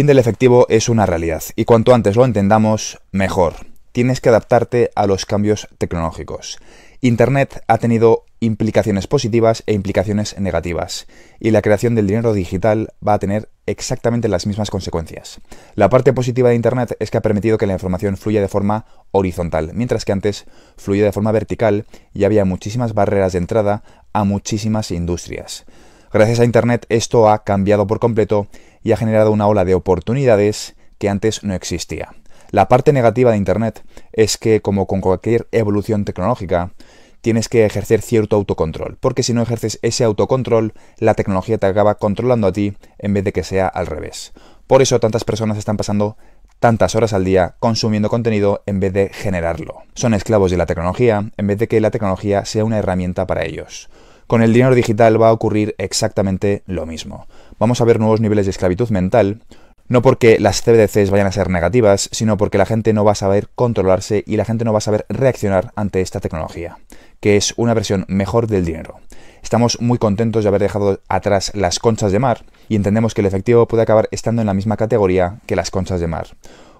fin del efectivo es una realidad y cuanto antes lo entendamos, mejor. Tienes que adaptarte a los cambios tecnológicos. Internet ha tenido implicaciones positivas e implicaciones negativas, y la creación del dinero digital va a tener exactamente las mismas consecuencias. La parte positiva de Internet es que ha permitido que la información fluya de forma horizontal, mientras que antes fluía de forma vertical y había muchísimas barreras de entrada a muchísimas industrias. Gracias a Internet esto ha cambiado por completo y ha generado una ola de oportunidades que antes no existía. La parte negativa de Internet es que, como con cualquier evolución tecnológica, tienes que ejercer cierto autocontrol, porque si no ejerces ese autocontrol, la tecnología te acaba controlando a ti en vez de que sea al revés. Por eso tantas personas están pasando tantas horas al día consumiendo contenido en vez de generarlo. Son esclavos de la tecnología en vez de que la tecnología sea una herramienta para ellos. Con el dinero digital va a ocurrir exactamente lo mismo. Vamos a ver nuevos niveles de esclavitud mental, no porque las CBDCs vayan a ser negativas, sino porque la gente no va a saber controlarse y la gente no va a saber reaccionar ante esta tecnología, que es una versión mejor del dinero. Estamos muy contentos de haber dejado atrás las conchas de mar y entendemos que el efectivo puede acabar estando en la misma categoría que las conchas de mar.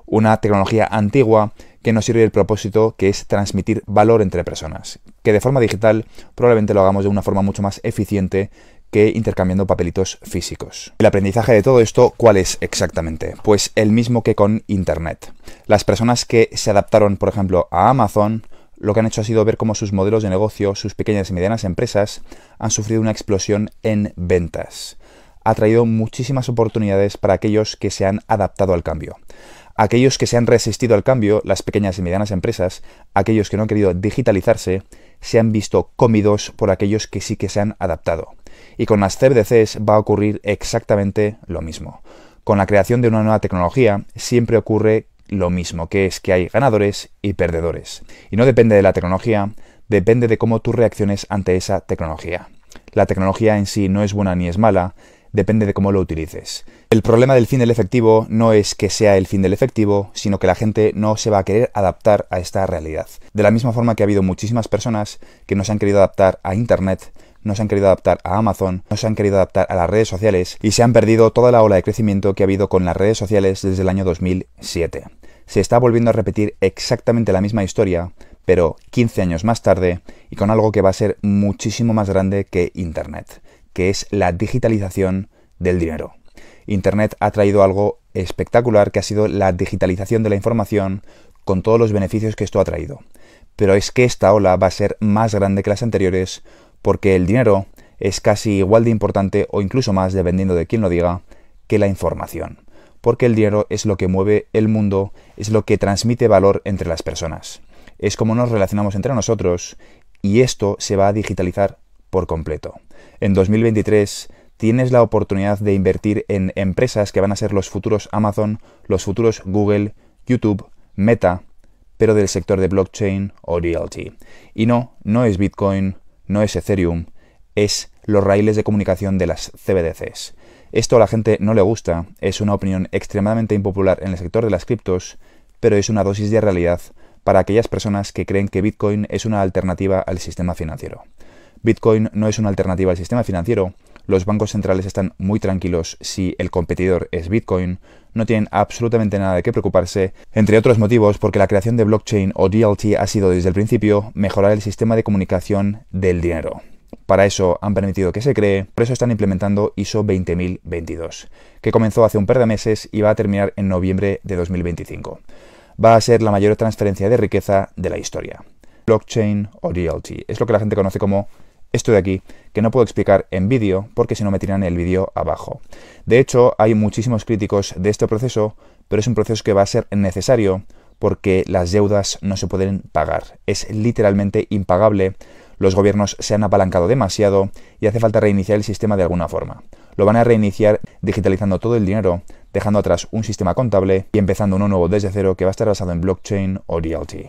Una tecnología antigua que nos sirve el propósito que es transmitir valor entre personas, que de forma digital probablemente lo hagamos de una forma mucho más eficiente que intercambiando papelitos físicos. ¿El aprendizaje de todo esto cuál es exactamente? Pues el mismo que con Internet. Las personas que se adaptaron, por ejemplo, a Amazon, lo que han hecho ha sido ver cómo sus modelos de negocio, sus pequeñas y medianas empresas, han sufrido una explosión en ventas. Ha traído muchísimas oportunidades para aquellos que se han adaptado al cambio aquellos que se han resistido al cambio, las pequeñas y medianas empresas, aquellos que no han querido digitalizarse, se han visto comidos por aquellos que sí que se han adaptado. Y con las CBDCs va a ocurrir exactamente lo mismo. Con la creación de una nueva tecnología siempre ocurre lo mismo, que es que hay ganadores y perdedores. Y no depende de la tecnología, depende de cómo tú reacciones ante esa tecnología. La tecnología en sí no es buena ni es mala, depende de cómo lo utilices. El problema del fin del efectivo no es que sea el fin del efectivo, sino que la gente no se va a querer adaptar a esta realidad. De la misma forma que ha habido muchísimas personas que no se han querido adaptar a Internet, no se han querido adaptar a Amazon, no se han querido adaptar a las redes sociales y se han perdido toda la ola de crecimiento que ha habido con las redes sociales desde el año 2007. Se está volviendo a repetir exactamente la misma historia, pero 15 años más tarde y con algo que va a ser muchísimo más grande que Internet que es la digitalización del dinero. Internet ha traído algo espectacular que ha sido la digitalización de la información con todos los beneficios que esto ha traído. Pero es que esta ola va a ser más grande que las anteriores porque el dinero es casi igual de importante o incluso más, dependiendo de quién lo diga, que la información. Porque el dinero es lo que mueve el mundo, es lo que transmite valor entre las personas. Es como nos relacionamos entre nosotros y esto se va a digitalizar por completo. En 2023 tienes la oportunidad de invertir en empresas que van a ser los futuros Amazon, los futuros Google, YouTube, Meta, pero del sector de blockchain o DLT. Y no, no es Bitcoin, no es Ethereum, es los raíles de comunicación de las CBDCs. Esto a la gente no le gusta, es una opinión extremadamente impopular en el sector de las criptos, pero es una dosis de realidad para aquellas personas que creen que Bitcoin es una alternativa al sistema financiero. Bitcoin no es una alternativa al sistema financiero, los bancos centrales están muy tranquilos si el competidor es Bitcoin, no tienen absolutamente nada de qué preocuparse, entre otros motivos porque la creación de blockchain o DLT ha sido desde el principio mejorar el sistema de comunicación del dinero. Para eso han permitido que se cree, por eso están implementando ISO 20022, que comenzó hace un par de meses y va a terminar en noviembre de 2025. Va a ser la mayor transferencia de riqueza de la historia. Blockchain o DLT es lo que la gente conoce como esto de aquí, que no puedo explicar en vídeo porque si no me tiran el vídeo abajo. De hecho, hay muchísimos críticos de este proceso, pero es un proceso que va a ser necesario porque las deudas no se pueden pagar. Es literalmente impagable, los gobiernos se han apalancado demasiado y hace falta reiniciar el sistema de alguna forma. Lo van a reiniciar digitalizando todo el dinero, dejando atrás un sistema contable y empezando uno nuevo desde cero que va a estar basado en blockchain o DLT.